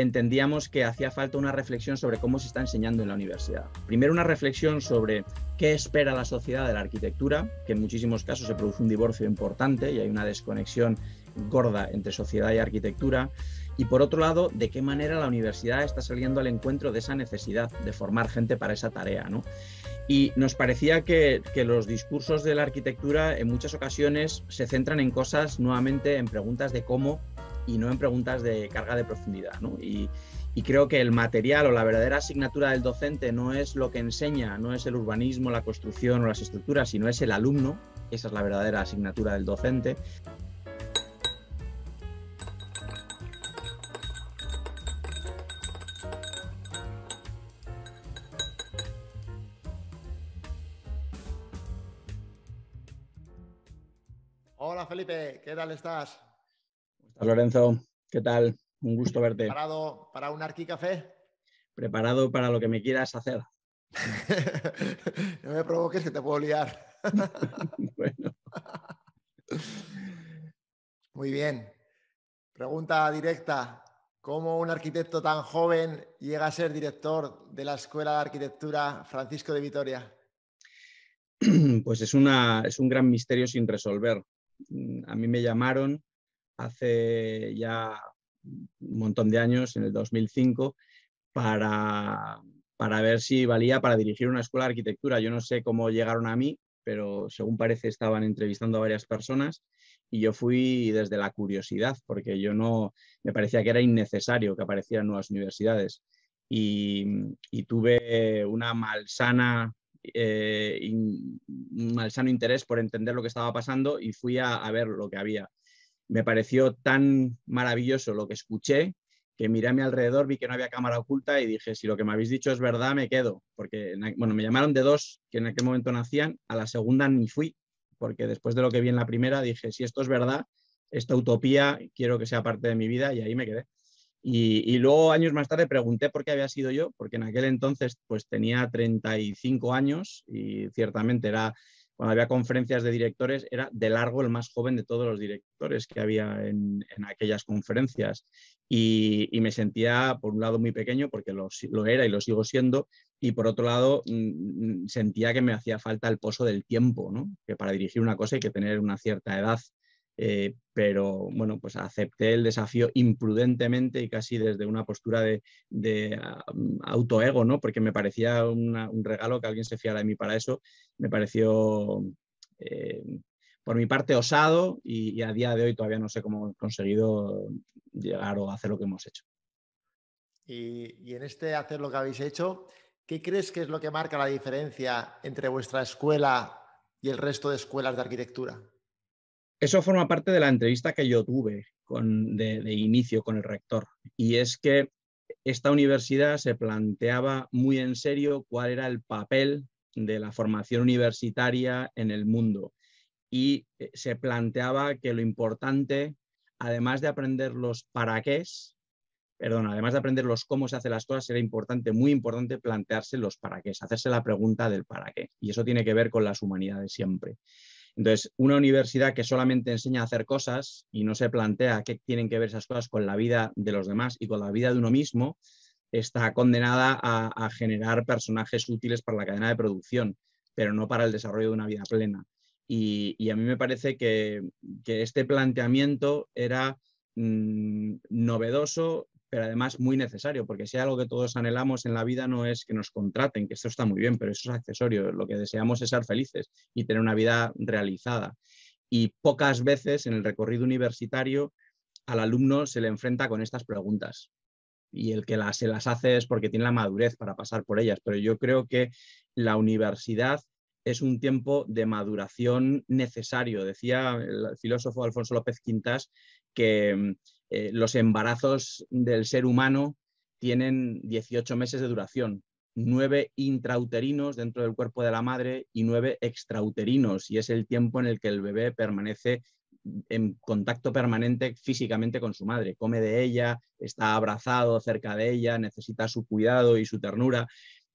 entendíamos que hacía falta una reflexión sobre cómo se está enseñando en la universidad. Primero una reflexión sobre qué espera la sociedad de la arquitectura, que en muchísimos casos se produce un divorcio importante y hay una desconexión gorda entre sociedad y arquitectura. Y por otro lado, de qué manera la universidad está saliendo al encuentro de esa necesidad de formar gente para esa tarea. Y nos parecía que, que, los discursos de la arquitectura en muchas ocasiones se centran en cosas nuevamente, en preguntas de cómo y no en preguntas de carga de profundidad. y creo que el material o la verdadera asignatura del docente no es lo que enseña, no es el urbanismo, la construcción o las estructuras, sino es el alumno. Esa es la verdadera asignatura del docente. Hola Felipe, ¿qué tal estás? Lorenzo, ¿qué tal? Un gusto verte. ¿Preparado para un Arqui Café? Preparado para lo que me quieras hacer. no me provoques que te puedo liar. bueno. Muy bien. Pregunta directa. ¿Cómo un arquitecto tan joven llega a ser director de la Escuela de Arquitectura Francisco de Vitoria? Pues es, una, es un gran misterio sin resolver. A mí me llamaron hace ya un montón de años, en el 2005, para, para ver si valía para dirigir una escuela de arquitectura. Yo no sé cómo llegaron a mí, pero según parece estaban entrevistando a varias personas y yo fui desde la curiosidad, porque yo no, me parecía que era innecesario que aparecieran nuevas universidades. Y, tuve una malsana, eh, un malsano interés por entender lo que estaba pasando y fui a ver lo que había me pareció tan maravilloso lo que escuché que miré a mi alrededor, vi que no había cámara oculta y dije, si lo que me habéis dicho es verdad, me quedo. Porque, bueno, me llamaron de dos que en aquel momento nacían, a la segunda ni fui, porque después de lo que vi en la primera dije, si esto es verdad, esta utopía quiero que sea parte de mi vida y ahí me quedé. Y, luego años más tarde pregunté por qué había sido yo, porque en aquel entonces pues tenía 35 años y ciertamente era cuando había conferencias de directores, era de largo el más joven de todos los directores que había en, en aquellas conferencias. Y, y, me sentía, por un lado, muy pequeño, porque lo, era y lo sigo siendo, y por otro lado, mm, mm, sentía que me hacía falta el pozo del tiempo, ¿no? que para dirigir una cosa hay que tener una cierta edad eh, pero bueno, pues acepté el desafío imprudentemente y casi desde una postura de, ah, mm, autoego, ¿no? Porque me parecía un regalo que alguien se fiara de mí para eso, me pareció... Eh, por mi parte osado y, a día de hoy todavía no sé cómo he conseguido llegar o hacer lo que hemos hecho. y, en este hacer lo que habéis hecho, ¿qué crees que es lo que marca la diferencia entre vuestra escuela y el resto de escuelas de arquitectura? Eso forma parte de la entrevista que yo tuve de, inicio con el rector. Y es que esta universidad se planteaba muy en serio cuál era el papel de la formación universitaria en el mundo. Y eh, se planteaba que lo importante, además de aprender los para qué, perdón, además de aprender los cómo se hace las cosas, era importante, muy importante plantearse los para qué, hacerse la pregunta del para qué. Y eso tiene que ver con las humanidades siempre. Entonces, una universidad que solamente enseña a hacer cosas y no se plantea qué tienen que ver esas cosas con la vida de los demás y con la vida de uno mismo, está condenada a, generar personajes útiles para la cadena de producción, pero no para el desarrollo de una vida plena. Y, a mí me parece que, este planteamiento era mm, novedoso, pero además muy necesario, porque si algo que todos anhelamos en la vida no es que nos contraten, que esto está muy bien, pero eso es accesorio, lo que deseamos es ser felices y tener una vida realizada. Y pocas veces en el recorrido universitario al alumno se le enfrenta con estas preguntas. Y el que las, se las hace es porque tiene la madurez para pasar por ellas, pero yo creo que la universidad es un tiempo de maduración necesario. Decía el filósofo Alfonso López Quintas que mm, eh, los embarazos del ser humano tienen 18 meses de duración, 9 intrauterinos dentro del cuerpo de la madre y nueve extrauterinos, y es el tiempo en el que el bebé permanece en contacto permanente físicamente con su madre, come de ella, está abrazado cerca de ella, necesita su cuidado y su ternura.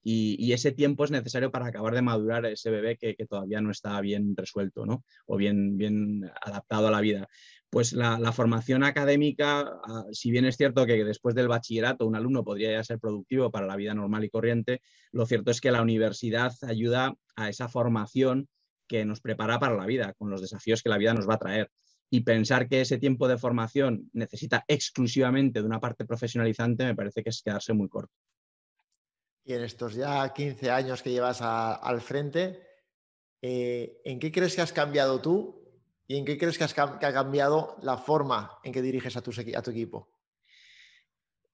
Y, ese tiempo es necesario para acabar de madurar ese bebé que, todavía no está bien resuelto o bien, bien adaptado a la vida pues la, formación académica, ah, si bien es cierto que después del bachillerato un alumno podría ya ser productivo para la vida normal y corriente, lo cierto es que la universidad ayuda a esa formación que nos prepara para la vida, con los desafíos que la vida nos va a traer. Y pensar que ese tiempo de formación necesita exclusivamente de una parte profesionalizante me parece que es quedarse muy corto. Y en estos ya 15 años que llevas al frente, eh, ¿en qué crees que has cambiado tú ¿Y en qué crees que, ha cambiado la forma en que diriges a tu, equipo?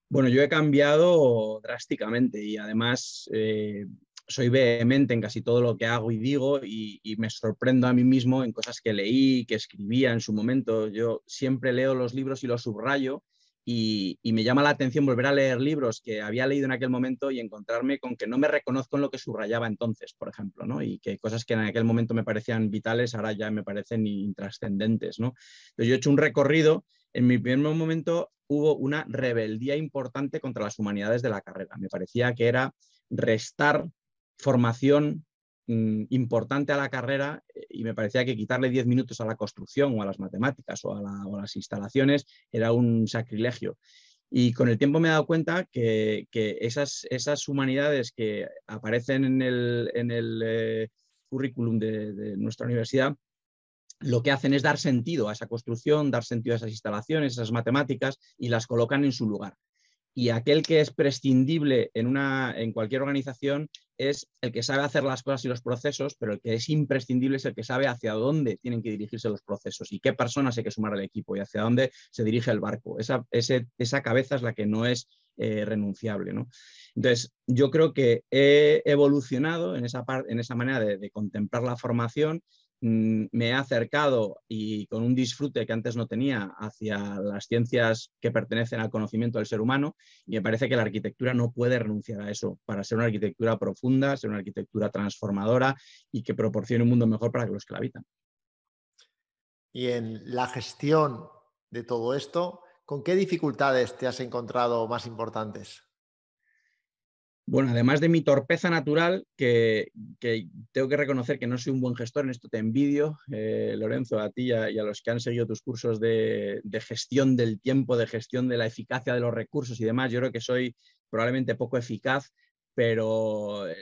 Bueno, yo he cambiado drásticamente y además eh, soy vehemente en casi todo lo que hago y digo y, me sorprendo a mí mismo en cosas que leí, que escribía en su momento. Yo siempre leo los libros y los subrayo y, me llama la atención volver a leer libros que había leído en aquel momento y encontrarme con que no me reconozco en lo que subrayaba entonces, por ejemplo, ¿no? y que cosas que en aquel momento me parecían vitales ahora ya me parecen intrascendentes. ¿no? yo he hecho un recorrido, en mi primer momento hubo una rebeldía importante contra las humanidades de la carrera. Me parecía que era restar formación Mm, importante a la carrera eh, y me parecía que quitarle 10 minutos a la construcción o a las matemáticas o a, las instalaciones era un sacrilegio. Y con el tiempo me he dado cuenta que, esas, esas, humanidades que aparecen en el, eh, currículum de, nuestra universidad, lo que hacen es dar sentido a esa construcción, dar sentido a esas instalaciones, esas matemáticas, y las colocan en su lugar. Y aquel que es prescindible en, una, en cualquier organización es el que sabe hacer las cosas y los procesos, pero el que es imprescindible es el que sabe hacia dónde tienen que dirigirse los procesos y qué personas hay que sumar al equipo y hacia dónde se dirige el barco. Esa, cabeza es la que no es eh, renunciable. ¿no? Entonces, yo creo que he evolucionado en esa, en esa manera de contemplar la formación Mm, me he acercado y con un disfrute que antes no tenía hacia las ciencias que pertenecen al conocimiento del ser humano y me parece que la arquitectura no puede renunciar a eso para ser una arquitectura profunda, ser una arquitectura transformadora y que proporcione un mundo mejor para los que la habitan. Y en la gestión de todo esto, ¿con qué dificultades te has encontrado más importantes? Bueno, además de mi torpeza natural, que, tengo que reconocer que no soy un buen gestor, en esto te envidio, eh, Lorenzo, a ti y a, los que han seguido tus cursos de, gestión del tiempo, de gestión de la eficacia de los recursos y demás, yo creo que soy probablemente poco eficaz, pero eh,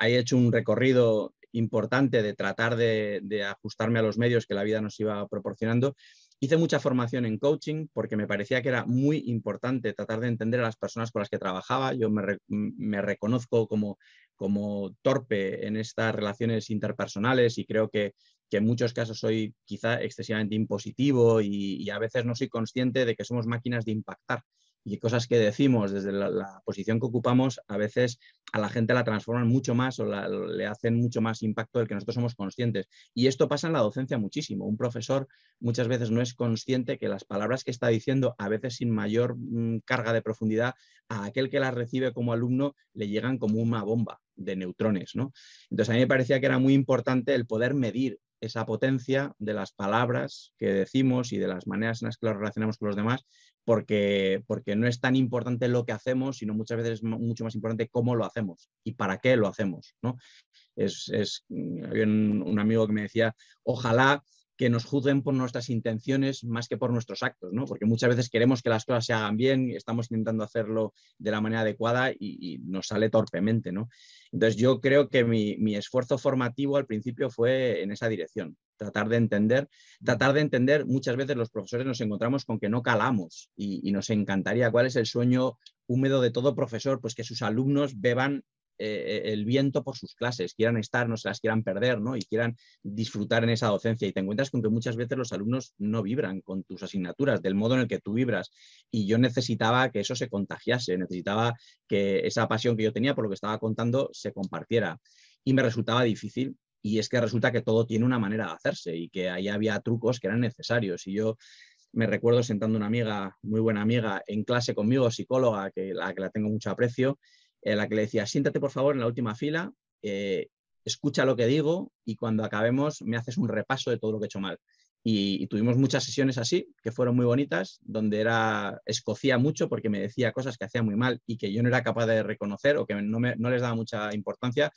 he hecho un recorrido importante de tratar de ajustarme a los medios que la vida nos iba proporcionando Hice mucha formación en coaching porque me parecía que era muy importante tratar de entender a las personas con las que trabajaba. Yo me, reconozco como, torpe en estas relaciones interpersonales y creo que, en muchos casos soy quizá excesivamente impositivo y, a veces no soy consciente de que somos máquinas de impactar y cosas que decimos desde la, posición que ocupamos, a veces a la gente la transforman mucho más o le hacen mucho más impacto del que nosotros somos conscientes. Y esto pasa en la docencia muchísimo. Un profesor muchas veces no es consciente que las palabras que está diciendo, a veces sin mayor mm, carga de profundidad, a aquel que las recibe como alumno le llegan como una bomba de neutrones. ¿no? Entonces a mí me parecía que era muy importante el poder medir esa potencia de las palabras que decimos y de las maneras en las que lo relacionamos con los demás, porque, porque no es tan importante lo que hacemos, sino muchas veces es mucho más importante cómo lo hacemos y para qué lo hacemos. ¿no? Es, mm, había un, amigo que me decía, ojalá que nos juzguen por nuestras intenciones más que por nuestros actos, ¿no? Porque muchas veces queremos que las cosas se hagan bien, estamos intentando hacerlo de la manera adecuada y, nos sale torpemente, ¿no? Entonces yo creo que mi, esfuerzo formativo al principio fue en esa dirección, tratar de entender, tratar de entender, muchas veces los profesores nos encontramos con que no calamos y, y nos encantaría cuál es el sueño húmedo de todo profesor, pues que sus alumnos beban eh, eh, el viento por sus clases, quieran estar, no se las quieran perder, ¿no? Y quieran disfrutar en esa docencia. Y te encuentras con que muchas veces los alumnos no vibran con tus asignaturas, del modo en el que tú vibras. Y yo necesitaba que eso se contagiase, necesitaba que esa pasión que yo tenía por lo que estaba contando se compartiera. Y me resultaba difícil, y es que resulta que todo tiene una manera de hacerse y que ahí había trucos que eran necesarios. Y yo me recuerdo sentando una amiga, muy buena amiga, en clase conmigo, psicóloga, que la, que la tengo mucho aprecio, en la que le decía, siéntate por favor en la última fila, escucha lo que digo y cuando acabemos me haces un repaso de todo lo que he hecho mal. Y, tuvimos muchas sesiones así, que fueron muy bonitas, donde era escocía mucho porque me decía cosas que hacía muy mal y que yo no era capaz de reconocer o que no, les daba mucha importancia,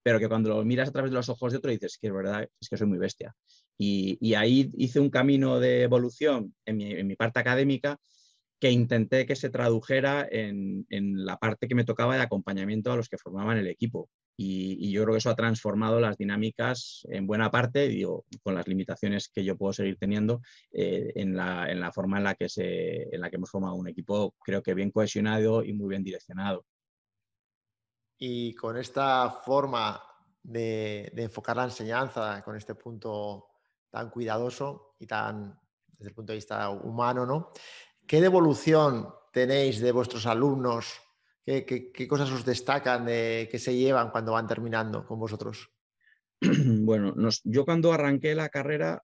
pero que cuando lo miras a través de los ojos de otro dices que es verdad, es que soy muy bestia. Y, ahí hice un camino de evolución en mi, en mi parte académica que intenté que se tradujera en, la parte que me tocaba de acompañamiento a los que formaban el equipo. Y, yo creo que eso ha transformado las dinámicas en buena parte, digo, con las limitaciones que yo puedo seguir teniendo, eh, en, la, forma en la, que se, en la que hemos formado un equipo, creo que bien cohesionado y muy bien direccionado. Y con esta forma de, de enfocar la enseñanza, con este punto tan cuidadoso y tan desde el punto de vista humano, ¿no? ¿Qué devolución tenéis de vuestros alumnos? ¿Qué, cosas os destacan, de, que se llevan cuando van terminando con vosotros? Bueno, yo cuando arranqué la carrera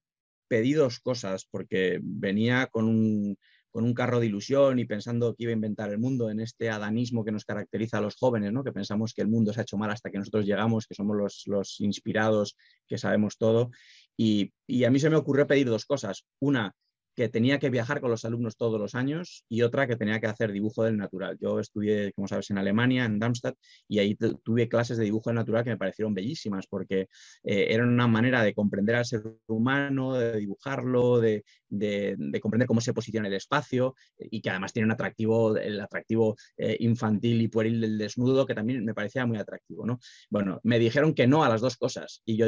pedí dos cosas, porque venía con un, carro de ilusión y pensando que iba a inventar el mundo en este adanismo que nos caracteriza a los jóvenes, que pensamos que el mundo se ha hecho mal hasta que nosotros llegamos, que somos los, inspirados, que sabemos todo. Y, y, a mí se me ocurrió pedir dos cosas. Una, que tenía que viajar con los alumnos todos los años y otra que tenía que hacer dibujo del natural. Yo estudié, como sabes, en Alemania, en Darmstadt, y ahí tuve clases de dibujo del natural que me parecieron bellísimas porque eh, era eran una manera de comprender al ser humano, de dibujarlo, de, comprender cómo se posiciona el espacio y que además tiene un atractivo, el atractivo eh, infantil y pueril del desnudo que también me parecía muy atractivo. ¿no? Bueno, me dijeron que no a las dos cosas y yo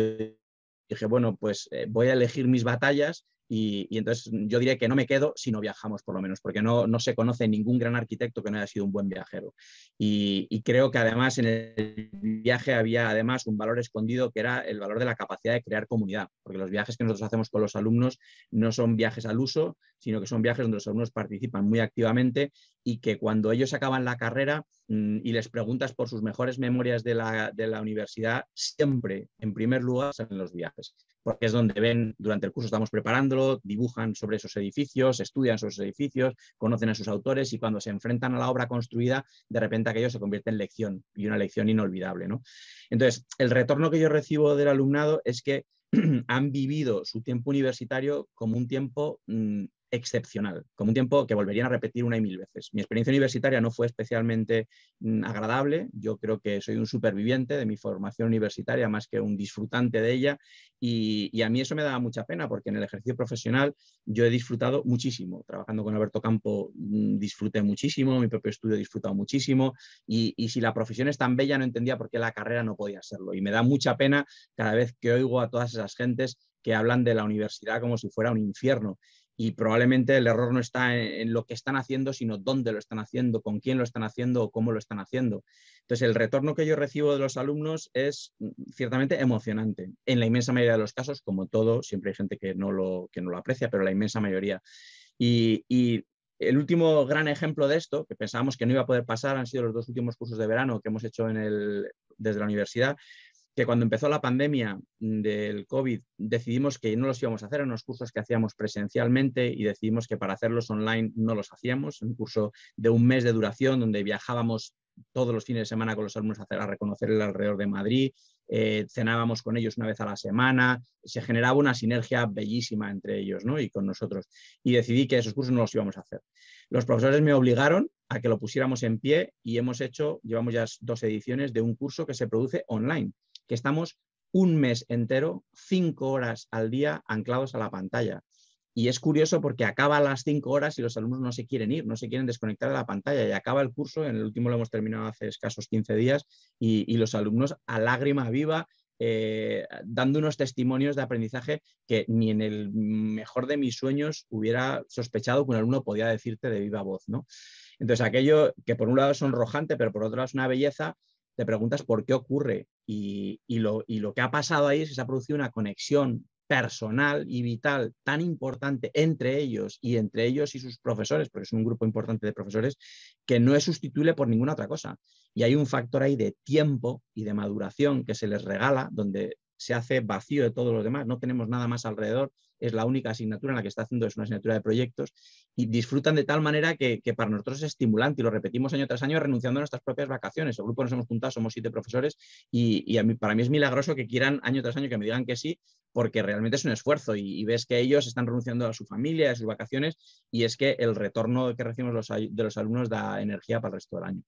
dije, bueno, pues eh, voy a elegir mis batallas y, entonces yo diría que no me quedo si no viajamos, por lo menos, porque no, no se conoce ningún gran arquitecto que no haya sido un buen viajero. Y, creo que además en el viaje había además un valor escondido que era el valor de la capacidad de crear comunidad, porque los viajes que nosotros hacemos con los alumnos no son viajes al uso, sino que son viajes donde los alumnos participan muy activamente y que cuando ellos acaban la carrera mm, y les preguntas por sus mejores memorias de la, de la universidad, siempre, en primer lugar, son los viajes porque es donde ven, durante el curso estamos preparándolo, dibujan sobre esos edificios, estudian esos edificios, conocen a sus autores y cuando se enfrentan a la obra construida, de repente aquello se convierte en lección y una lección inolvidable. ¿no? Entonces, el retorno que yo recibo del alumnado es que han vivido su tiempo universitario como un tiempo mm, excepcional, como un tiempo que volverían a repetir una y mil veces. Mi experiencia universitaria no fue especialmente mm, agradable, yo creo que soy un superviviente de mi formación universitaria más que un disfrutante de ella y, y a mí eso me daba mucha pena porque en el ejercicio profesional yo he disfrutado muchísimo, trabajando con Alberto Campo mm, disfruté muchísimo, mi propio estudio he disfrutado muchísimo y, y si la profesión es tan bella no entendía por qué la carrera no podía serlo y me da mucha pena cada vez que oigo a todas esas gentes que hablan de la universidad como si fuera un infierno y probablemente el error no está en, lo que están haciendo, sino dónde lo están haciendo, con quién lo están haciendo o cómo lo están haciendo. Entonces, el retorno que yo recibo de los alumnos es mm, ciertamente emocionante. En la inmensa mayoría de los casos, como todo, siempre hay gente que no lo, que no lo aprecia, pero la inmensa mayoría. Y, el último gran ejemplo de esto, que pensábamos que no iba a poder pasar, han sido los dos últimos cursos de verano que hemos hecho en el, desde la universidad, que cuando empezó la pandemia del COVID decidimos que no los íbamos a hacer en los cursos que hacíamos presencialmente y decidimos que para hacerlos online no los hacíamos, un curso de un mes de duración donde viajábamos todos los fines de semana con los alumnos a, reconocer el alrededor de Madrid, eh, cenábamos con ellos una vez a la semana, se generaba una sinergia bellísima entre ellos y con nosotros. Y decidí que esos cursos no los íbamos a hacer. Los profesores me obligaron a que lo pusiéramos en pie y hemos hecho, llevamos ya dos ediciones de un curso que se produce online que estamos un mes entero, cinco horas al día anclados a la pantalla. Y es curioso porque acaba las cinco horas y los alumnos no se quieren ir, no se quieren desconectar de la pantalla. Y acaba el curso, en el último lo hemos terminado hace escasos 15 días, y, los alumnos a lágrima viva, eh, dando unos testimonios de aprendizaje que ni en el mejor de mis sueños hubiera sospechado que un alumno podía decirte de viva voz. ¿no? Entonces, aquello que por un lado es sonrojante, pero por otro lado es una belleza te preguntas por qué ocurre y, lo, lo que ha pasado ahí es que se ha producido una conexión personal y vital tan importante entre ellos y entre ellos y sus profesores, porque es un grupo importante de profesores, que no es sustituible por ninguna otra cosa. Y hay un factor ahí de tiempo y de maduración que se les regala, donde se hace vacío de todos los demás, no tenemos nada más alrededor, es la única asignatura en la que está haciendo, es una asignatura de proyectos, y disfrutan de tal manera que, para nosotros es estimulante y lo repetimos año tras año renunciando a nuestras propias vacaciones. El grupo nos hemos juntado, somos siete profesores y, para mí es milagroso que quieran año tras año que me digan que sí, porque realmente es un esfuerzo y, ves que ellos están renunciando a su familia, a sus vacaciones, y es que el retorno que recibimos de los alumnos da energía para el resto del año.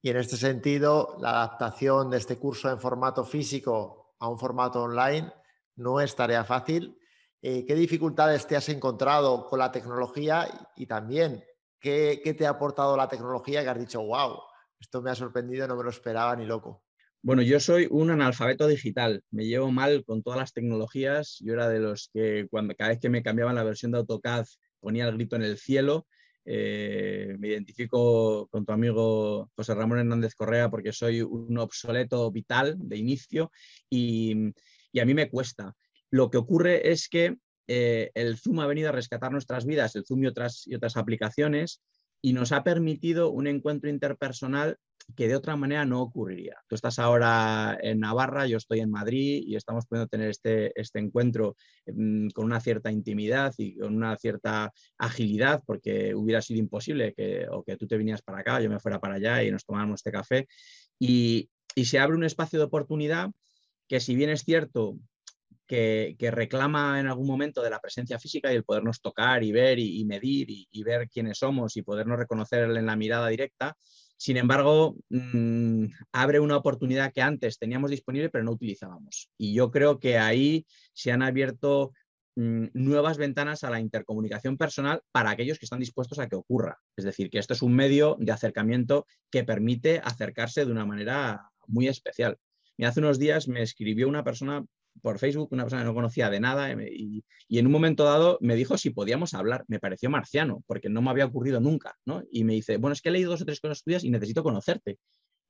Y en este sentido, la adaptación de este curso en formato físico a un formato online no es tarea fácil. Eh, ¿Qué dificultades te has encontrado con la tecnología y, también ¿qué, te ha aportado la tecnología que has dicho, wow, esto me ha sorprendido, no me lo esperaba ni loco? Bueno, yo soy un analfabeto digital. Me llevo mal con todas las tecnologías. Yo era de los que cuando, cada vez que me cambiaban la versión de AutoCAD ponía el grito en el cielo. Eh, me identifico con tu amigo José Ramón Hernández Correa porque soy un obsoleto vital de inicio y, a mí me cuesta. Lo que ocurre es que eh, el Zoom ha venido a rescatar nuestras vidas, el Zoom y otras, y otras aplicaciones, y nos ha permitido un encuentro interpersonal que de otra manera no ocurriría. Tú estás ahora en Navarra, yo estoy en Madrid y estamos pudiendo tener este, este encuentro mm, con una cierta intimidad y con una cierta agilidad, porque hubiera sido imposible que, que tú te vinieras para acá, yo me fuera para allá y nos tomáramos este café. Y, y se abre un espacio de oportunidad que si bien es cierto que, reclama en algún momento de la presencia física y el podernos tocar y ver y, medir y, ver quiénes somos y podernos reconocer en la mirada directa. Sin embargo, mm, abre una oportunidad que antes teníamos disponible pero no utilizábamos. Y yo creo que ahí se han abierto mm, nuevas ventanas a la intercomunicación personal para aquellos que están dispuestos a que ocurra. Es decir, que esto es un medio de acercamiento que permite acercarse de una manera muy especial. hace unos días me escribió una persona por Facebook, una persona que no conocía de nada, eh, y, en un momento dado me dijo si podíamos hablar. Me pareció marciano, porque no me había ocurrido nunca, Y me dice, bueno, es que he leído dos o tres cosas tuyas y necesito conocerte.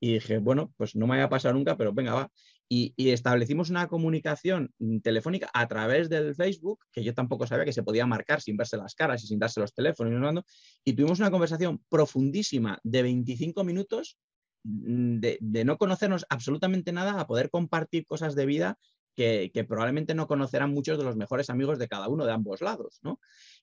Y dije, bueno, pues no me había pasado nunca, pero venga, va. Y, establecimos una comunicación mm, telefónica a través del Facebook, que yo tampoco sabía que se podía marcar sin verse las caras y sin darse los teléfonos. Y tuvimos una conversación profundísima de 25 minutos mm, de, no conocernos absolutamente nada a poder compartir cosas de vida que, probablemente no conocerán muchos de los mejores amigos de cada uno de ambos lados, ¿no?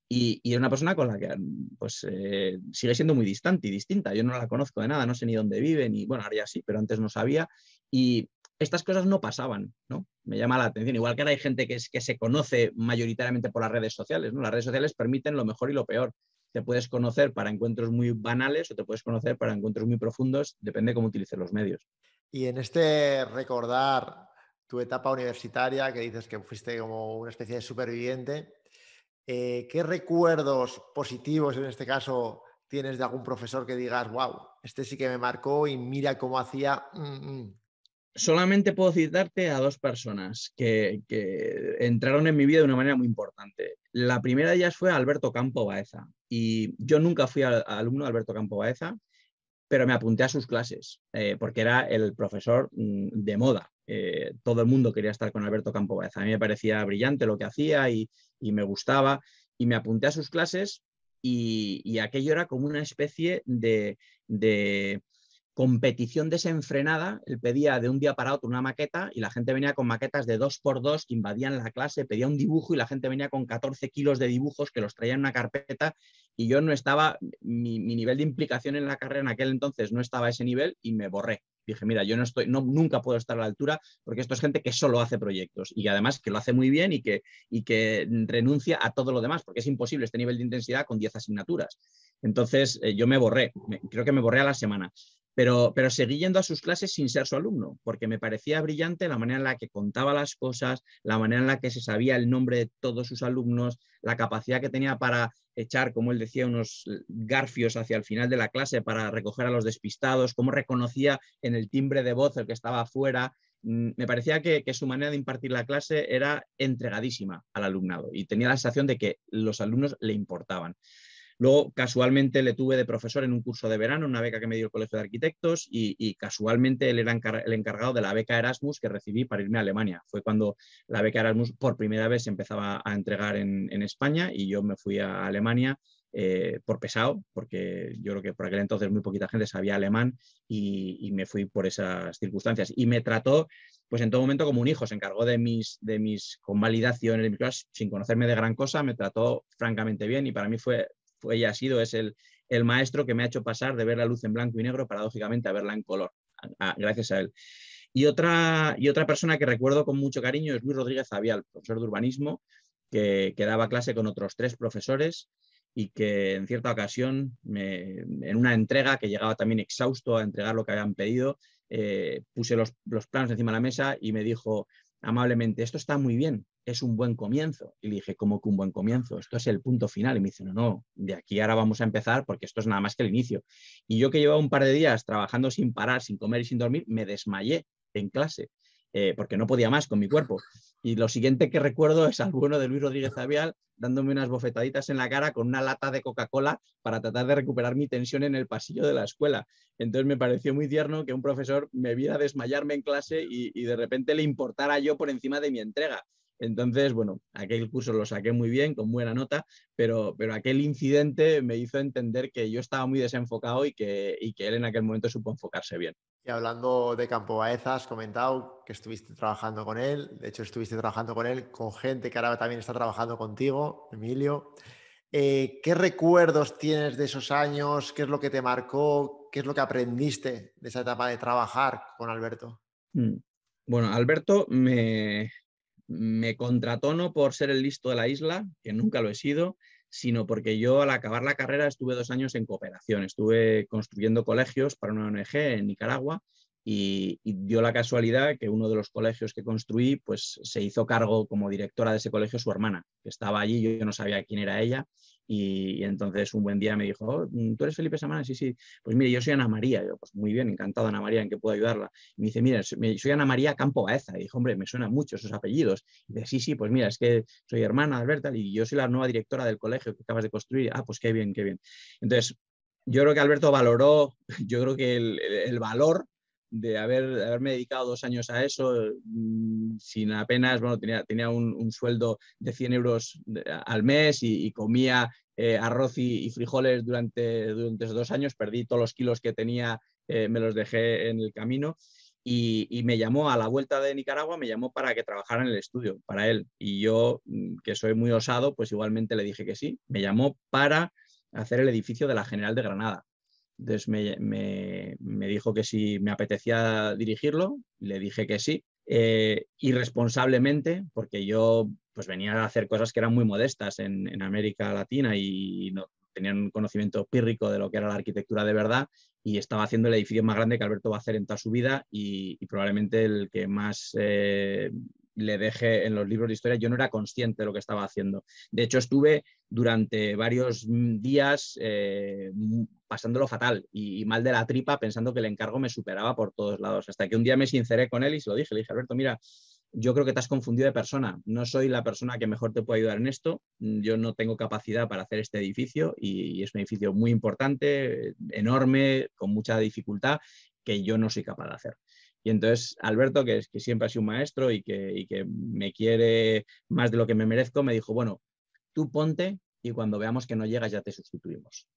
Y, es una persona con la que pues eh, sigue siendo muy distante y distinta. Yo no la conozco de nada, no sé ni dónde vive, ni bueno, haría ya sí, pero antes no sabía. Y estas cosas no pasaban, ¿no? Me llama la atención. Igual que ahora hay gente que, es, que se conoce mayoritariamente por las redes sociales, ¿no? Las redes sociales permiten lo mejor y lo peor. Te puedes conocer para encuentros muy banales o te puedes conocer para encuentros muy profundos, depende cómo utilices los medios. Y en este recordar tu etapa universitaria, que dices que fuiste como una especie de superviviente. Eh, ¿Qué recuerdos positivos en este caso tienes de algún profesor que digas, wow, este sí que me marcó y mira cómo hacía? Mm, mm. Solamente puedo citarte a dos personas que, entraron en mi vida de una manera muy importante. La primera de ellas fue Alberto Campo Baeza. Y yo nunca fui alumno de Alberto Campo Baeza, pero me apunté a sus clases eh, porque era el profesor mm, de moda eh, todo el mundo quería estar con Alberto Campo A mí me parecía brillante lo que hacía y, me gustaba y me apunté a sus clases y, aquello era como una especie de, de, competición desenfrenada. Él pedía de un día para otro una maqueta y la gente venía con maquetas de dos por dos que invadían la clase, pedía un dibujo y la gente venía con 14 kilos de dibujos que los traía en una carpeta y yo no estaba, mi, mi nivel de implicación en la carrera en aquel entonces no estaba a ese nivel y me borré dije, mira, yo no estoy, no, nunca puedo estar a la altura porque esto es gente que solo hace proyectos y además que lo hace muy bien y que, y que renuncia a todo lo demás, porque es imposible este nivel de intensidad con 10 asignaturas. Entonces eh, yo me borré, creo que me borré a la semana pero, pero seguí yendo a sus clases sin ser su alumno, porque me parecía brillante la manera en la que contaba las cosas, la manera en la que se sabía el nombre de todos sus alumnos, la capacidad que tenía para echar, como él decía, unos garfios hacia el final de la clase para recoger a los despistados, cómo reconocía en el timbre de voz el que estaba afuera. Mm, me parecía que, que su manera de impartir la clase era entregadísima al alumnado y tenía la sensación de que los alumnos le importaban. Luego, casualmente, le tuve de profesor en un curso de verano, una beca que me dio el Colegio de Arquitectos, y, casualmente él era el encargado de la beca Erasmus que recibí para irme a Alemania. Fue cuando la beca Erasmus por primera vez se empezaba a entregar en, España y yo me fui a Alemania eh, por pesado, porque yo creo que por aquel entonces muy poquita gente sabía alemán y, me fui por esas circunstancias. Y me trató, pues en todo momento, como un hijo, se encargó de mis, de mis convalidaciones, sin conocerme de gran cosa, me trató francamente bien y para mí fue ella pues, ha sido, es el, el maestro que me ha hecho pasar de ver la luz en blanco y negro, paradójicamente, a verla en color, gracias a él. Y otra, y otra persona que recuerdo con mucho cariño es Luis Rodríguez Zavial, profesor de urbanismo, que, que, daba clase con otros tres profesores y que en cierta ocasión, en una entrega que llegaba también exhausto a entregar lo que habían pedido, eh, puse los, los planos encima de la mesa y me dijo, amablemente, esto está muy bien, es un buen comienzo. Y le dije, ¿cómo que un buen comienzo? Esto es el punto final. Y me dice, no, no, de aquí ahora vamos a empezar porque esto es nada más que el inicio. Y yo que llevaba un par de días trabajando sin parar, sin comer y sin dormir, me desmayé en clase. Eh, porque no podía más con mi cuerpo. Y lo siguiente que recuerdo es al bueno de Luis Rodríguez Avial dándome unas bofetaditas en la cara con una lata de Coca-Cola para tratar de recuperar mi tensión en el pasillo de la escuela. Entonces me pareció muy tierno que un profesor me viera desmayarme en clase y de repente le importara yo por encima de mi entrega. Entonces, bueno, aquel curso lo saqué muy bien, con buena nota, pero, pero aquel incidente me hizo entender que yo estaba muy desenfocado y que, y que él en aquel momento supo enfocarse bien. Y hablando de Campo Baeza, has comentado que estuviste trabajando con él, de hecho estuviste trabajando con él, con gente que ahora también está trabajando contigo, Emilio. Eh, ¿Qué recuerdos tienes de esos años? ¿Qué es lo que te marcó? ¿Qué es lo que aprendiste de esa etapa de trabajar con Alberto? Mm. Bueno, Alberto me, me no por ser el listo de la isla, que nunca lo he sido, sino porque yo al acabar la carrera estuve dos años en cooperación, estuve construyendo colegios para una ONG en Nicaragua y, dio la casualidad que uno de los colegios que construí, pues se hizo cargo como directora de ese colegio su hermana, que estaba allí, yo, no sabía quién era ella, y, entonces un buen día me dijo, oh, ¿tú eres Felipe Samana? Sí, sí, pues mire, yo soy Ana María, yo, pues muy bien, encantado Ana María, ¿en que puedo ayudarla? Y me dice, mira, soy Ana María Campo Baeza, y dijo, hombre, me suenan mucho esos apellidos, y dice, sí, sí, pues mira, es que soy hermana de Alberta y yo soy la nueva directora del colegio que acabas de construir, ah, pues qué bien, qué bien. Entonces, yo creo que Alberto valoró, yo creo que el valor de haber, haberme dedicado dos años a eso, mm, sin apenas, bueno, tenía, tenía un, sueldo de 100 euros al mes y, comía eh, arroz y, frijoles durante, durante esos dos años, perdí todos los kilos que tenía, eh, me los dejé en el camino. y, me llamó a la vuelta de Nicaragua, me llamó para que trabajara en el estudio, para él. Y yo, mm, que soy muy osado, pues igualmente le dije que sí. Me llamó para hacer el edificio de la General de Granada. Entonces me, dijo que si me apetecía dirigirlo, le dije que sí, eh, irresponsablemente, porque yo pues venía a hacer cosas que eran muy modestas en, en, América Latina y no tenían un conocimiento pírrico de lo que era la arquitectura de verdad y estaba haciendo el edificio más grande que Alberto va a hacer en toda su vida y, probablemente el que más eh, le dejé en los libros de historia, yo no era consciente de lo que estaba haciendo. De hecho, estuve durante varios mm, días eh, mm, pasándolo fatal y, mal de la tripa, pensando que el encargo me superaba por todos lados, hasta que un día me sinceré con él y se lo dije, le dije, Alberto, mira, yo creo que te has confundido de persona, no soy la persona que mejor te puede ayudar en esto, mm, yo no tengo capacidad para hacer este edificio y es un edificio muy importante, enorme, con mucha dificultad, que yo no soy capaz de hacer. Y entonces Alberto, que, es, que siempre ha sido un maestro y que, que me quiere más de lo que me merezco, me dijo, bueno, tú ponte y cuando veamos que no llegas ya te sustituimos.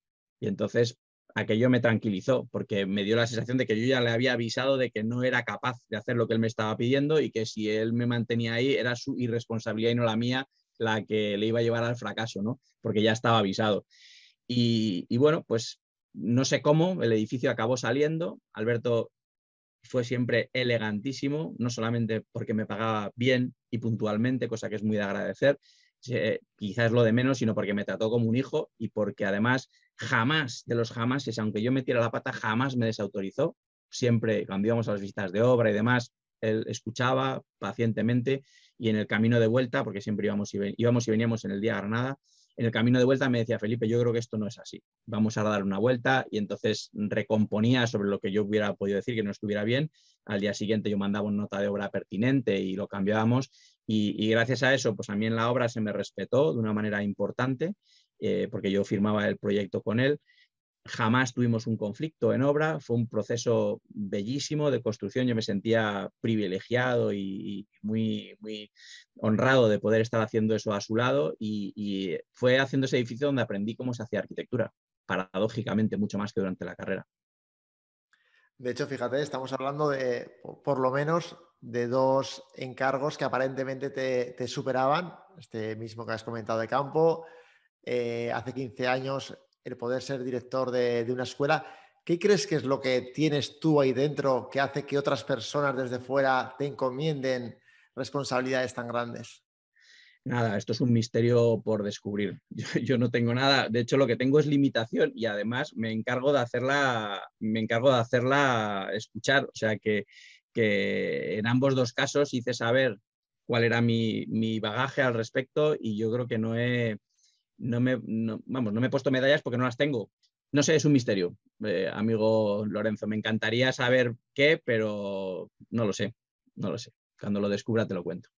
Y entonces aquello me tranquilizó porque me dio la sensación de que yo ya le había avisado de que no era capaz de hacer lo que él me estaba pidiendo y que si él me mantenía ahí era su irresponsabilidad y no la mía la que le iba a llevar al fracaso, ¿no? Porque ya estaba avisado. Y, y bueno, pues no sé cómo, el edificio acabó saliendo, Alberto fue siempre elegantísimo, no solamente porque me pagaba bien y puntualmente, cosa que es muy de agradecer, quizás lo de menos, sino porque me trató como un hijo y porque además jamás, de los es aunque yo me la pata, jamás me desautorizó. Siempre, cuando íbamos a las visitas de obra y demás, él escuchaba pacientemente y en el camino de vuelta, porque siempre íbamos y, íbamos y veníamos en el día a Granada, en el camino de vuelta me decía, Felipe, yo creo que esto no es así, vamos a dar una vuelta y entonces recomponía sobre lo que yo hubiera podido decir que no estuviera bien, al día siguiente yo mandaba una nota de obra pertinente y lo cambiábamos y, gracias a eso, pues a mí la obra se me respetó de una manera importante eh, porque yo firmaba el proyecto con él Jamás tuvimos un conflicto en obra, fue un proceso bellísimo de construcción. Yo me sentía privilegiado y, muy, muy honrado de poder estar haciendo eso a su lado y, fue haciendo ese edificio donde aprendí cómo se hacía arquitectura, paradójicamente mucho más que durante la carrera. De hecho, fíjate, estamos hablando de por lo menos de dos encargos que aparentemente te, superaban, este mismo que has comentado de campo. Eh, hace 15 años poder ser director de, una escuela. ¿Qué crees que es lo que tienes tú ahí dentro que hace que otras personas desde fuera te encomienden responsabilidades tan grandes? Nada, esto es un misterio por descubrir. Yo, no tengo nada, de hecho lo que tengo es limitación y además me encargo de hacerla, me encargo de hacerla escuchar. O sea que, en ambos dos casos hice saber cuál era mi bagaje al respecto y yo creo que no he, no me, vamos, no me he puesto medallas porque no las tengo. No sé, es un misterio, eh, amigo Lorenzo. Me encantaría saber qué, pero no lo sé, no lo sé. Cuando lo descubra te lo cuento.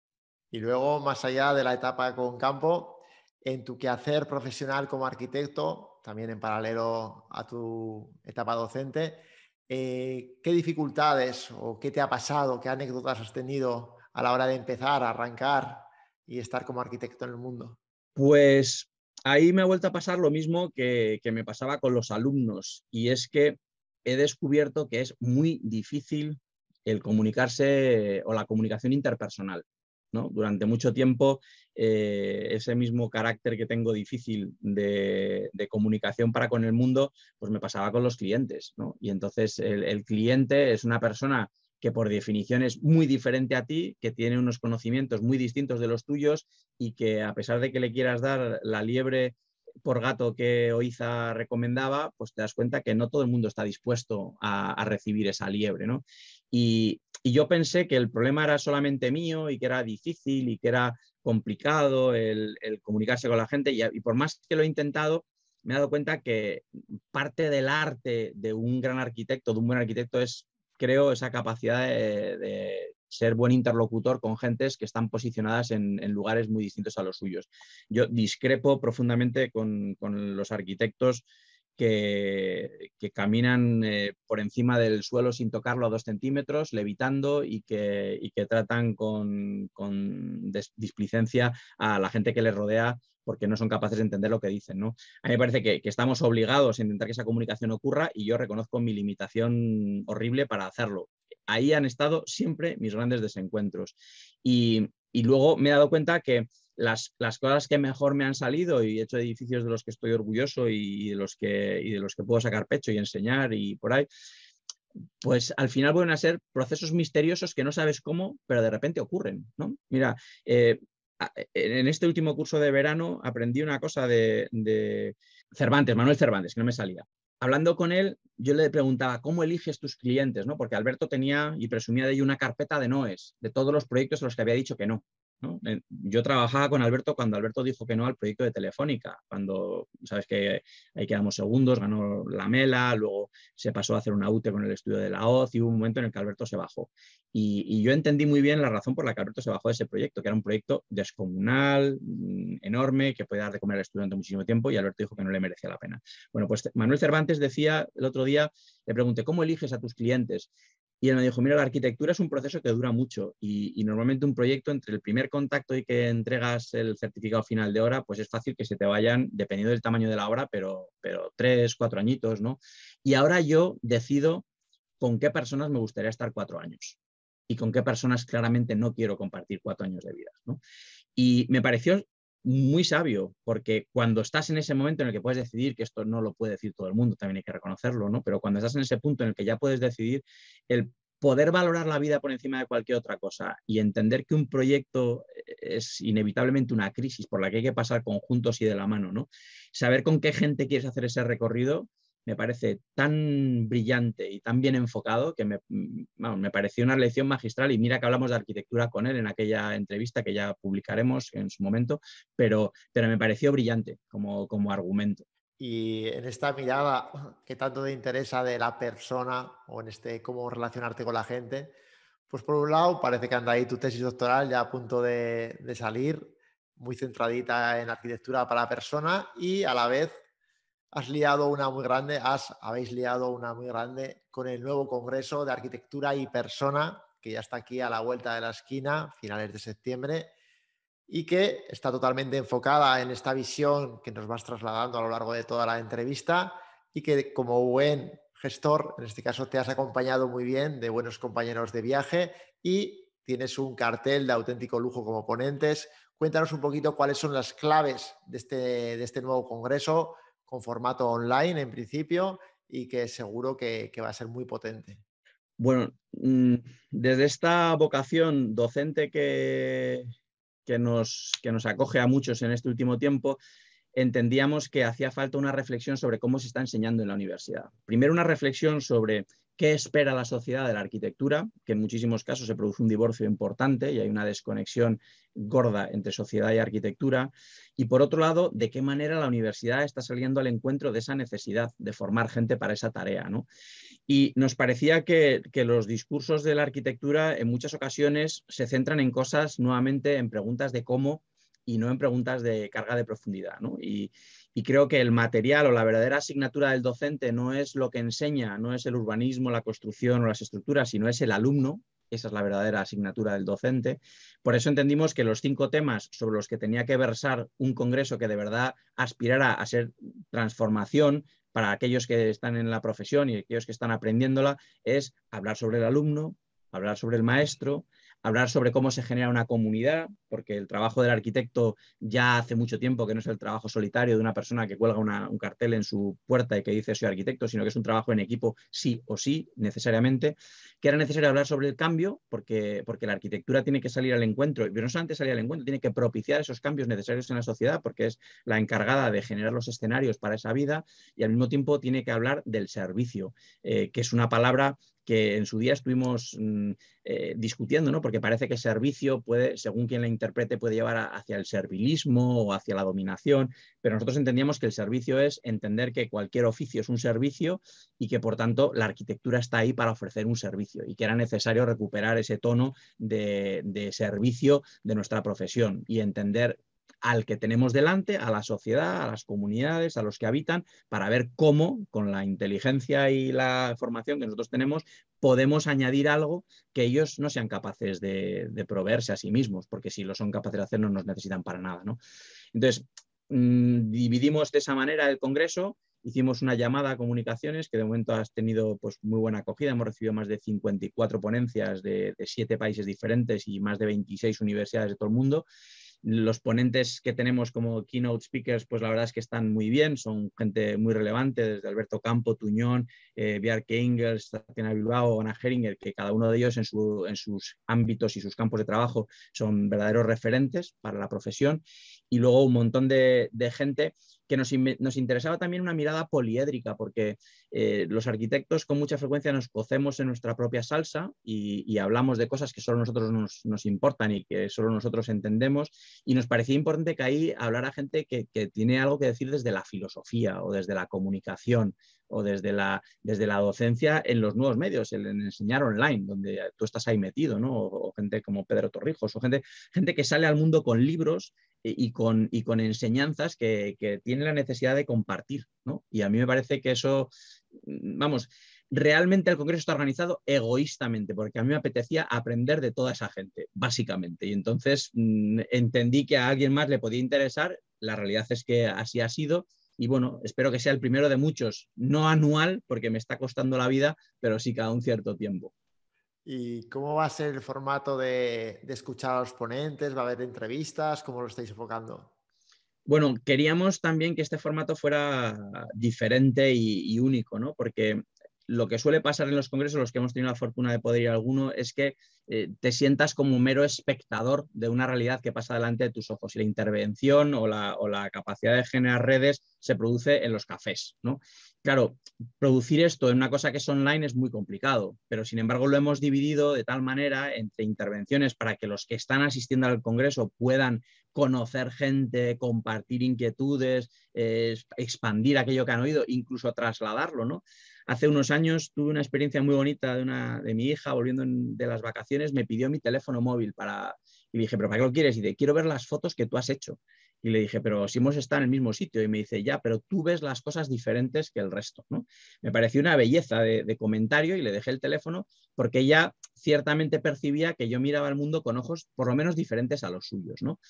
Y luego, más allá de la etapa con campo, en tu quehacer profesional como arquitecto, también en paralelo a tu etapa docente, eh, ¿qué dificultades o qué te ha pasado, qué anécdotas has tenido a la hora de empezar, a arrancar y estar como arquitecto en el mundo? Pues ahí me ha vuelto a pasar lo mismo que, me pasaba con los alumnos y es que he descubierto que es muy difícil el comunicarse o la comunicación interpersonal. Durante mucho tiempo, eh, ese mismo carácter que tengo difícil de, comunicación para con el mundo, pues me pasaba con los clientes. Y entonces el, cliente es una persona que por definición es muy diferente a ti, que tiene unos conocimientos muy distintos de los tuyos y que a pesar de que le quieras dar la liebre por gato que Oiza recomendaba, pues te das cuenta que no todo el mundo está dispuesto a, recibir esa liebre, ¿no? Y, yo pensé que el problema era solamente mío y que era difícil y que era complicado el, comunicarse con la gente y, y por más que lo he intentado, me he dado cuenta que parte del arte de un gran arquitecto, de un buen arquitecto, es creo, esa capacidad de, ser buen interlocutor con gentes que están posicionadas en, lugares muy distintos a los suyos. Yo discrepo profundamente con, los arquitectos que, caminan eh, por encima del suelo sin tocarlo a dos centímetros, levitando y que, tratan con, con displicencia a la gente que les rodea porque no son capaces de entender lo que dicen. ¿no? A mí me parece que, estamos obligados a intentar que esa comunicación ocurra y yo reconozco mi limitación horrible para hacerlo. Ahí han estado siempre mis grandes desencuentros. Y, luego me he dado cuenta que las, cosas que mejor me han salido y he hecho edificios de los que estoy orgulloso y, de los que, de los que puedo sacar pecho y enseñar y por ahí, pues al final vuelven a ser procesos misteriosos que no sabes cómo, pero de repente ocurren. ¿no? Mira, eh, e, en este último curso de verano aprendí una cosa de, Cervantes, Manuel Cervantes, que no me salía. Hablando con él, yo le preguntaba, ¿cómo eliges tus clientes? ¿No? Porque Alberto tenía y presumía de ello una carpeta de noes, de todos los proyectos a los que había dicho que no. Yo trabajaba con Alberto cuando Alberto dijo que no al proyecto de Telefónica, cuando, sabes que ahí quedamos segundos, ganó la mela, luego se pasó a hacer una UTE con el estudio de la OZ y hubo un momento en el que Alberto se bajó. Y, yo entendí muy bien la razón por la que Alberto se bajó de ese proyecto, que era un proyecto descomunal, mm, enorme, que puede dar de comer al estudiante muchísimo tiempo y Alberto dijo que no le merecía la pena. Bueno, pues Manuel Cervantes decía el otro día, le pregunté, ¿cómo eliges a tus clientes? Y él me dijo, mira, la arquitectura es un proceso que dura mucho y, normalmente un proyecto entre el primer contacto y que entregas el certificado final de obra, pues es fácil que se te vayan, dependiendo del tamaño de la obra, pero, pero tres, cuatro añitos, ¿no? Y ahora yo decido con qué personas me gustaría estar cuatro años y con qué personas claramente no quiero compartir cuatro años de vida, ¿no? Y me pareció muy sabio, porque cuando estás en ese momento en el que puedes decidir, que esto no lo puede decir todo el mundo, también hay que reconocerlo, ¿no? Pero cuando estás en ese punto en el que ya puedes decidir, el poder valorar la vida por encima de cualquier otra cosa y entender que un proyecto eh, es inevitablemente una crisis por la que hay que pasar conjuntos y de la mano, ¿no? Saber con qué gente quieres hacer ese recorrido me parece tan brillante y tan bien enfocado que mm, me, pareció una lección magistral y mira que hablamos de arquitectura con él en aquella entrevista que ya publicaremos en su momento, pero, pero me pareció brillante como, como argumento. Y en esta mirada que tanto te interesa de la persona o en este cómo relacionarte con la gente, pues por un lado parece que anda ahí tu tesis doctoral ya a punto de, de salir, muy centradita en arquitectura para la persona y a la vez has liado una muy grande, has, habéis liado una muy grande con el nuevo Congreso de Arquitectura y Persona, que ya está aquí a la vuelta de la esquina, finales de septiembre, y que está totalmente enfocada en esta visión que nos vas trasladando a lo largo de toda la entrevista y que como buen gestor, en este caso te has acompañado muy bien de buenos compañeros de viaje y tienes un cartel de auténtico lujo como ponentes. Cuéntanos un poquito cuáles son las claves de este, de este nuevo Congreso, con formato online en principio y que seguro que, va a ser muy potente. Bueno, mm, desde esta vocación docente que, que, nos, que nos acoge a muchos en este último tiempo, entendíamos que hacía falta una reflexión sobre cómo se está enseñando en la universidad. Primero una reflexión sobre ¿Qué espera la sociedad de la arquitectura? Que en muchísimos casos se produce un divorcio importante y hay una desconexión gorda entre sociedad y arquitectura. Y por otro lado, de qué manera la universidad está saliendo al encuentro de esa necesidad de formar gente para esa tarea. ¿no? Y nos parecía que, los discursos de la arquitectura en muchas ocasiones se centran en cosas nuevamente, en preguntas de cómo y no en preguntas de carga de profundidad. ¿no? Y, y creo que el material o la verdadera asignatura del docente no es lo que enseña, no es el urbanismo, la construcción o las estructuras, sino es el alumno. Esa es la verdadera asignatura del docente. Por eso entendimos que los cinco temas sobre los que tenía que versar un congreso que de verdad aspirara a ser transformación, para aquellos que están en la profesión y aquellos que están aprendiéndola es hablar sobre el alumno, hablar sobre el maestro, hablar sobre cómo se genera una comunidad, porque el trabajo del arquitecto ya hace mucho tiempo que no es el trabajo solitario de una persona que cuelga un cartel en su puerta y que dice soy arquitecto, sino que es un trabajo en equipo sí o sí, necesariamente, que era necesario hablar sobre el cambio, porque, porque la arquitectura tiene que salir al encuentro, y no solamente salir al encuentro, tiene que propiciar esos cambios necesarios en la sociedad, porque es la encargada de generar los escenarios para esa vida, y al mismo tiempo tiene que hablar del servicio, eh, que es una palabra que en su día estuvimos mm, eh, discutiendo, ¿no? porque parece que servicio puede, según quien la interprete, puede llevar hacia el servilismo o hacia la dominación, pero nosotros entendíamos que el servicio es entender que cualquier oficio es un servicio y que por tanto la arquitectura está ahí para ofrecer un servicio y que era necesario recuperar ese tono de, de servicio de nuestra profesión y entender al que tenemos delante, a la sociedad, a las comunidades, a los que habitan, para ver cómo, con la inteligencia y la formación que nosotros tenemos, podemos añadir algo que ellos no sean capaces de, proveerse a sí mismos, porque si lo son capaces de hacer no nos necesitan para nada. ¿no? Entonces, mm, dividimos de esa manera el Congreso hicimos una llamada a comunicaciones que de momento has tenido pues, muy buena acogida. Hemos recibido más de 54 ponencias de, de siete países diferentes y más de 26 universidades de todo el mundo. Los ponentes que tenemos como keynote speakers, pues la verdad es que están muy bien, son gente muy relevante, desde Alberto Campo, Tuñón, eh, Bjarke Ingels, Tatiana Bilbao, Ana Heringer, que cada uno de ellos en, sus ámbitos y sus campos de trabajo son verdaderos referentes para la profesión. Y luego un montón de gente que nos, interesaba también una mirada poliédrica, porque eh, los arquitectos con mucha frecuencia nos cocemos en nuestra propia salsa y, hablamos de cosas que solo nosotros nos, importan y que solo nosotros entendemos, y nos parecía importante que ahí hablara gente que, tiene algo que decir desde la filosofía o desde la comunicación o desde la, desde la docencia en los nuevos medios, en enseñar online, donde tú estás ahí metido, ¿no? O, gente como Pedro Torrijos, o gente, gente que sale al mundo con libros eh, y con, enseñanzas que, que, la necesidad de compartir. Y a mí me parece que eso, mm, vamos, realmente el Congreso está organizado egoístamente, porque a mí me apetecía aprender de toda esa gente, básicamente. Y entonces mm, entendí que a alguien más le podía interesar, la realidad es que así ha sido. Y bueno, espero que sea el primero de muchos, no anual, porque me está costando la vida, pero sí cada un cierto tiempo. ¿Y cómo va a ser el formato de, escuchar a los ponentes? ¿Va a haber entrevistas? ¿Cómo lo estáis enfocando? Bueno, queríamos también que este formato fuera diferente y único, ¿no? Porque lo que suele pasar en los congresos, los que hemos tenido la fortuna de poder ir a alguno, es que eh, te sientas como un mero espectador de una realidad que pasa delante de tus ojos. Y la intervención o la, capacidad de generar redes se produce en los cafés, ¿no? Claro, producir esto en una cosa que es online es muy complicado, pero sin embargo lo hemos dividido de tal manera entre intervenciones para que los que están asistiendo al Congreso puedan conocer gente, compartir inquietudes, eh, expandir aquello que han oído, incluso trasladarlo, ¿no? Hace unos años tuve una experiencia muy bonita de, una, de mi hija volviendo de las vacaciones, me pidió mi teléfono móvil para... Y le dije, ¿pero para qué lo quieres? Y dije, quiero ver las fotos que tú has hecho. Y le dije, pero si hemos estado en el mismo sitio. Y me dice, ya, pero tú ves las cosas diferentes que el resto. ¿no? Me pareció una belleza de, comentario y le dejé el teléfono porque ella ciertamente percibía que yo miraba el mundo con ojos por lo menos diferentes a los suyos. ¿no?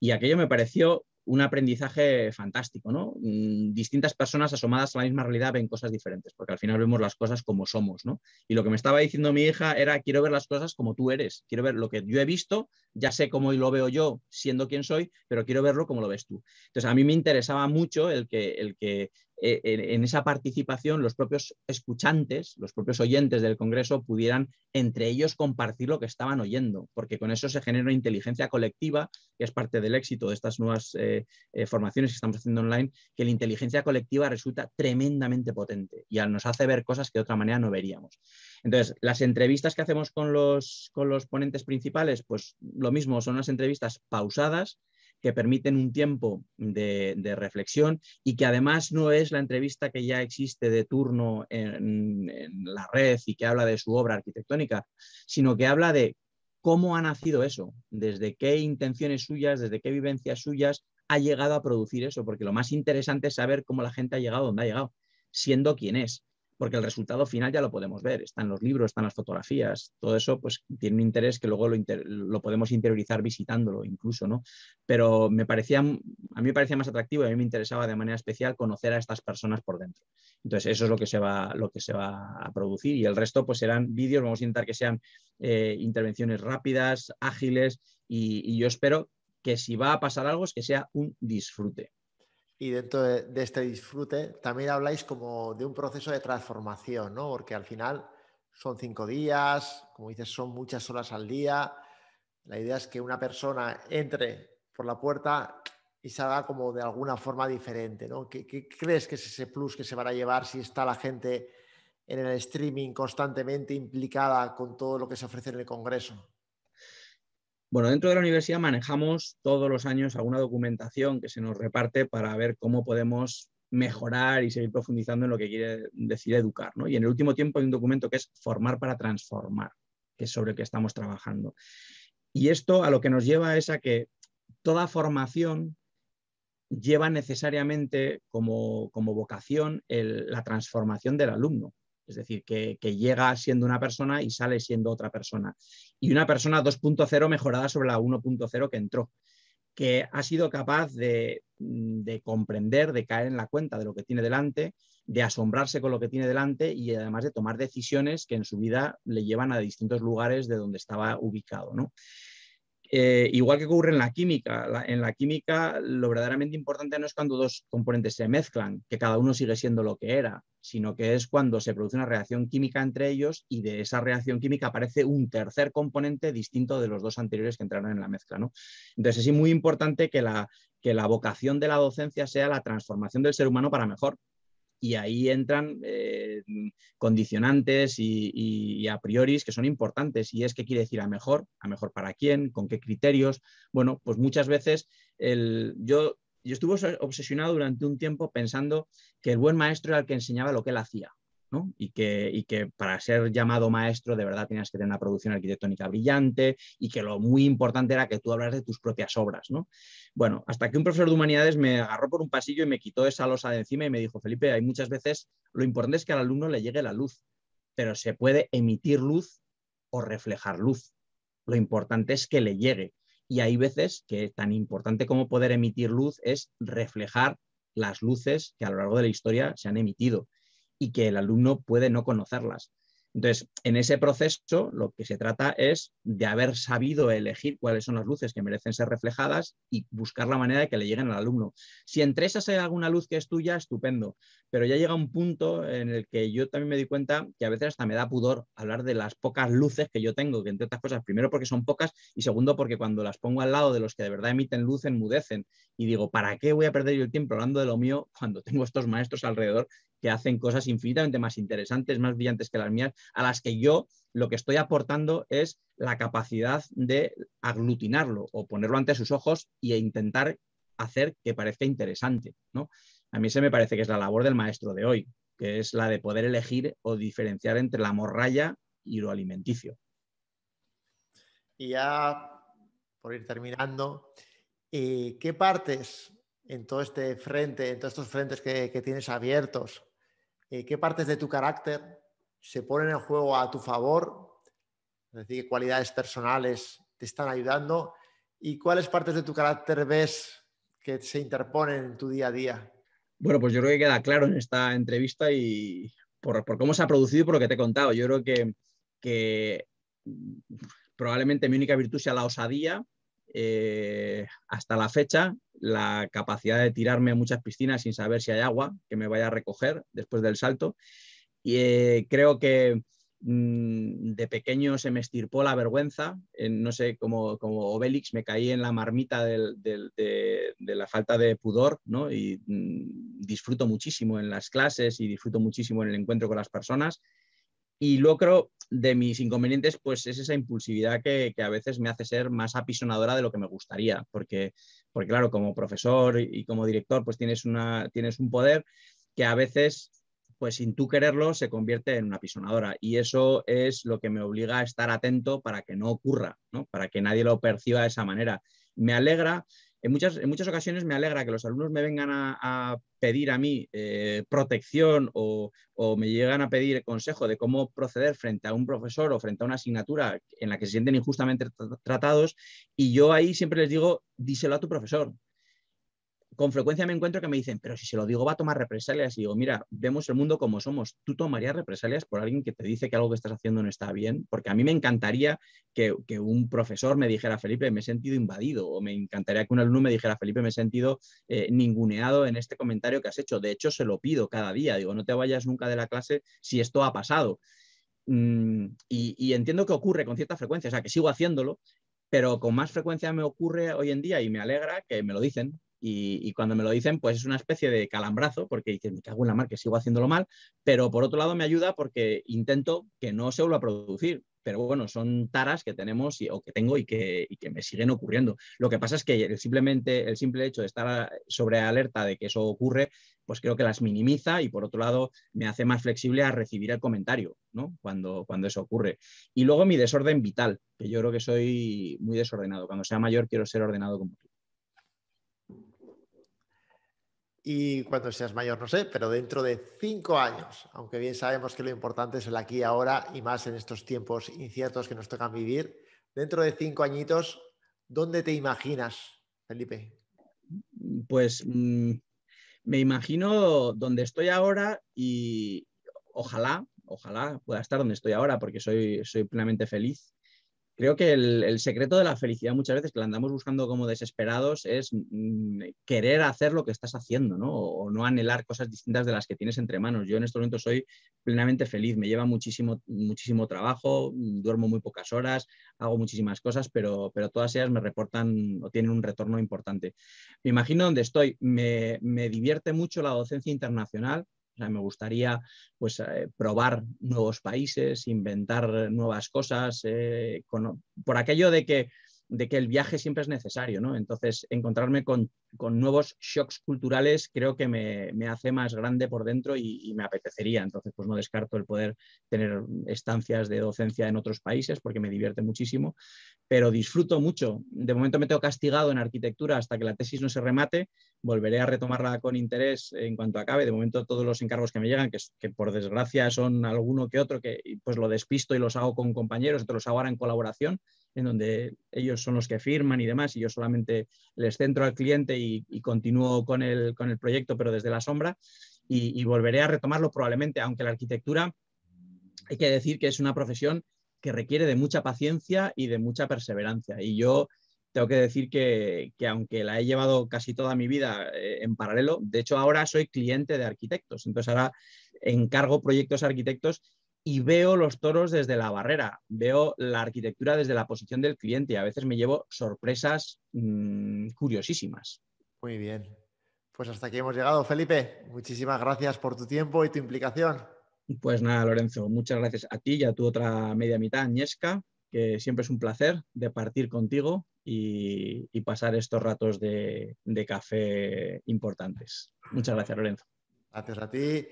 Y aquello me pareció un aprendizaje fantástico, ¿no? Mm, distintas personas asomadas a la misma realidad ven cosas diferentes, porque al final vemos las cosas como somos, ¿no? Y lo que me estaba diciendo mi hija era, quiero ver las cosas como tú eres, quiero ver lo que yo he visto, ya sé cómo lo veo yo siendo quien soy, pero quiero verlo como lo ves tú. Entonces, a mí me interesaba mucho el que, el que eh, en, esa participación los propios escuchantes, los propios oyentes del Congreso pudieran entre ellos compartir lo que estaban oyendo, porque con eso se genera inteligencia colectiva, que es parte del éxito de estas nuevas eh, eh, formaciones que estamos haciendo online, que la inteligencia colectiva resulta tremendamente potente y nos hace ver cosas que de otra manera no veríamos. Entonces, las entrevistas que hacemos con los, ponentes principales, pues lo mismo, son las entrevistas pausadas que permiten un tiempo de, reflexión y que además no es la entrevista que ya existe de turno en, en la red y que habla de su obra arquitectónica, sino que habla de cómo ha nacido eso, desde qué intenciones suyas, desde qué vivencias suyas ha llegado a producir eso, porque lo más interesante es saber cómo la gente ha llegado dónde ha llegado, siendo quien es porque el resultado final ya lo podemos ver, están los libros, están las fotografías, todo eso pues tiene un interés que luego lo, podemos interiorizar visitándolo incluso, ¿no? Pero me parecía, a mí me parecía más atractivo y a mí me interesaba de manera especial conocer a estas personas por dentro. Entonces eso es lo que se va, lo que se va a producir y el resto pues serán vídeos, vamos a intentar que sean eh, intervenciones rápidas, ágiles y yo espero que si va a pasar algo es que sea un disfrute y dentro de, este disfrute también habláis como de un proceso de transformación, ¿no? Porque al final son cinco días, como dices, son muchas horas al día. La idea es que una persona entre por la puerta y salga como de alguna forma diferente, ¿no? qué crees que es ese plus que se van a llevar si está la gente en el streaming constantemente implicada con todo lo que se ofrece en el Congreso? Bueno, dentro de la universidad manejamos todos los años alguna documentación que se nos reparte para ver cómo podemos mejorar y seguir profundizando en lo que quiere decir educar. Y en el último tiempo hay un documento que es Formar para Transformar, que es sobre el que estamos trabajando. Y esto a lo que nos lleva es a que toda formación lleva necesariamente como, vocación la transformación del alumno. Es decir, que, llega siendo una persona y sale siendo otra persona. Y una persona 2.0 mejorada sobre la 1.0 que entró, que ha sido capaz de, mm, de, comprender, de caer en la cuenta de lo que tiene delante, de asombrarse con lo que tiene delante y además de tomar decisiones que en su vida le llevan a distintos lugares de donde estaba ubicado. ¿no? Eh, igual que ocurre en la química. en la química lo verdaderamente importante no es cuando dos componentes se mezclan, que cada uno sigue siendo lo que era, sino que es cuando se produce una reacción química entre ellos y de esa reacción química aparece un tercer componente distinto de los dos anteriores que entraron en la mezcla. ¿no? Entonces es muy importante que la, que la vocación de la docencia sea la transformación del ser humano para mejor, y ahí entran eh, condicionantes y, a priori que son importantes. Y es que quiere decir a mejor, a mejor para quién, con qué criterios. Bueno, pues muchas veces el, yo, yo estuve obsesionado durante un tiempo pensando que el buen maestro era el que enseñaba lo que él hacía. Y que, para ser llamado maestro de verdad tenías que tener una producción arquitectónica brillante y que lo muy importante era que tú hablas de tus propias obras, ¿no? Bueno, hasta que un profesor de humanidades me agarró por un pasillo y me quitó esa losa de encima y me dijo, Felipe, hay muchas veces lo importante es que al alumno le llegue la luz, pero se puede emitir luz o reflejar luz. Lo importante es que le llegue. Y hay veces que tan importante como poder emitir luz es reflejar las luces que a lo largo de la historia se han emitido y que el alumno puede no conocerlas. Entonces, en ese proceso lo que se trata es de haber sabido elegir cuáles son las luces que merecen ser reflejadas y buscar la manera de que le lleguen al alumno. Si entre esas hay alguna luz que es tuya, estupendo, pero ya llega un punto en el que yo también me di cuenta que a veces hasta me da pudor hablar de las pocas luces que yo tengo, que entre otras cosas, primero porque son pocas y segundo porque cuando las pongo al lado de los que de verdad emiten luz, enmudecen y digo, ¿para qué voy a perder yo el tiempo hablando de lo mío cuando tengo estos maestros alrededor que hacen cosas infinitamente más interesantes, más brillantes que las mías, a las que yo lo que estoy aportando es la capacidad de aglutinarlo o ponerlo ante sus ojos e intentar hacer que parezca interesante. A mí se me parece que es la labor del maestro de hoy, que es la de poder elegir o diferenciar entre la morralla y lo alimenticio. Y ya, por ir terminando, eh, ¿qué partes en todo este frente, en todos estos frentes que tienes abiertos, eh, qué partes de tu carácter se ponen en juego a tu favor, es decir, qué cualidades personales te están ayudando y cuáles partes de tu carácter ves que se interponen en tu día a día. Bueno, pues yo creo que queda claro en esta entrevista y por, cómo se ha producido y por lo que te he contado. Yo creo que probablemente mi única virtud sea la osadía, eh, hasta la fecha la capacidad de tirarme a muchas piscinas sin saber si hay agua que me vaya a recoger después del salto. Y eh, creo que mm, de pequeño se me estirpó la vergüenza, eh, no sé, como, Obélix me caí en la marmita de, la falta de pudor, ¿no? Y mm, disfruto muchísimo en las clases y disfruto muchísimo en el encuentro con las personas y creo, de mis inconvenientes, pues es esa impulsividad que, a veces me hace ser más apisonadora de lo que me gustaría, porque, claro, como profesor y como director, pues tienes, una, tienes un poder que a veces, pues sin tú quererlo, se convierte en una apisonadora. Y eso es lo que me obliga a estar atento para que no ocurra, para que nadie lo perciba de esa manera. Me alegra en muchas, ocasiones me alegra que los alumnos me vengan a, pedir a mí eh, protección o, o, me llegan a pedir consejo de cómo proceder frente a un profesor o frente a una asignatura en la que se sienten injustamente tratados y yo ahí siempre les digo, díselo a tu profesor con frecuencia me encuentro que me dicen, pero si se lo digo va a tomar represalias. Y digo, mira, vemos el mundo como somos. Tú tomarías represalias por alguien que te dice que algo que estás haciendo no está bien. Porque a mí me encantaría que, un profesor me dijera, Felipe, me he sentido invadido. O me encantaría que un alumno me dijera, Felipe, me he sentido eh, ninguneado en este comentario que has hecho. De hecho, se lo pido cada día. Digo, no te vayas nunca de la clase si esto ha pasado. Mm, y, y entiendo que ocurre con cierta frecuencia, o sea, que sigo haciéndolo, pero con más frecuencia me ocurre hoy en día y me alegra que me lo dicen, y, cuando me lo dicen, pues es una especie de calambrazo, porque dicen me cago en la mar, que sigo haciéndolo mal, pero por otro lado me ayuda porque intento que no se vuelva a producir. Pero bueno, son taras que tenemos y, o que tengo y que, me siguen ocurriendo. Lo que pasa es que el, simplemente el simple hecho de estar sobre alerta de que eso ocurre, pues creo que las minimiza y por otro lado me hace más flexible a recibir el comentario, ¿no? Cuando, cuando eso ocurre. Y luego mi desorden vital, que yo creo que soy muy desordenado. Cuando sea mayor quiero ser ordenado como tú. y cuando seas mayor, no sé, pero dentro de cinco años, aunque bien sabemos que lo importante es el aquí y ahora y más en estos tiempos inciertos que nos tocan vivir, dentro de cinco añitos, ¿dónde te imaginas, Felipe? Pues mm, me imagino donde estoy ahora y ojalá, ojalá pueda estar donde estoy ahora porque soy, soy plenamente feliz creo que el, secreto de la felicidad muchas veces que la andamos buscando como desesperados es mm, querer hacer lo que estás haciendo, ¿no? O, no anhelar cosas distintas de las que tienes entre manos. Yo en este momento soy plenamente feliz, me lleva muchísimo, muchísimo trabajo, mm, duermo muy pocas horas, hago muchísimas cosas, pero, todas ellas me reportan o tienen un retorno importante. Me imagino donde estoy, me, me divierte mucho la docencia internacional me gustaría pues, eh, probar nuevos países, inventar nuevas cosas, eh, por aquello de que, de que el viaje siempre es necesario, ¿no? Entonces, encontrarme con con nuevos shocks culturales creo que me, hace más grande por dentro y, me apetecería. Entonces, pues no descarto el poder tener estancias de docencia en otros países porque me divierte muchísimo, pero disfruto mucho. De momento me tengo castigado en arquitectura hasta que la tesis no se remate. Volveré a retomarla con interés en cuanto acabe. De momento todos los encargos que me llegan, que, por desgracia son alguno que otro, que pues lo despisto y los hago con compañeros, otros los hago ahora en colaboración, en donde ellos son los que firman y demás, y yo solamente les centro al cliente y, continúo con el, proyecto, pero desde la sombra, y, volveré a retomarlo probablemente, aunque la arquitectura, hay que decir que es una profesión que requiere de mucha paciencia y de mucha perseverancia. Y yo tengo que decir que, aunque la he llevado casi toda mi vida eh, en paralelo, de hecho ahora soy cliente de arquitectos, entonces ahora encargo proyectos arquitectos y veo los toros desde la barrera, veo la arquitectura desde la posición del cliente y a veces me llevo sorpresas mm, curiosísimas. Muy bien. Pues hasta aquí hemos llegado, Felipe. Muchísimas gracias por tu tiempo y tu implicación. Pues nada, Lorenzo, muchas gracias a ti y a tu otra media mitad, añesca que siempre es un placer de partir contigo y, pasar estos ratos de, de café importantes. Muchas gracias, Lorenzo. Gracias a ti.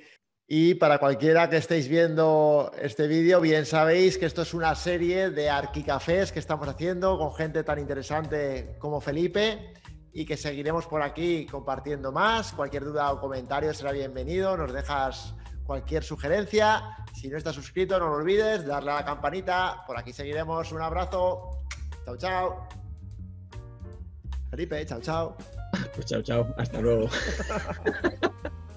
Y para cualquiera que estéis viendo este vídeo, bien sabéis que esto es una serie de arquicafés que estamos haciendo con gente tan interesante como Felipe y que seguiremos por aquí compartiendo más. Cualquier duda o comentario será bienvenido. Nos dejas cualquier sugerencia. Si no estás suscrito, no lo olvides, darle a la campanita. Por aquí seguiremos. Un abrazo. Chao, chao. Felipe, chao, chao. Pues chao, chao. Hasta luego.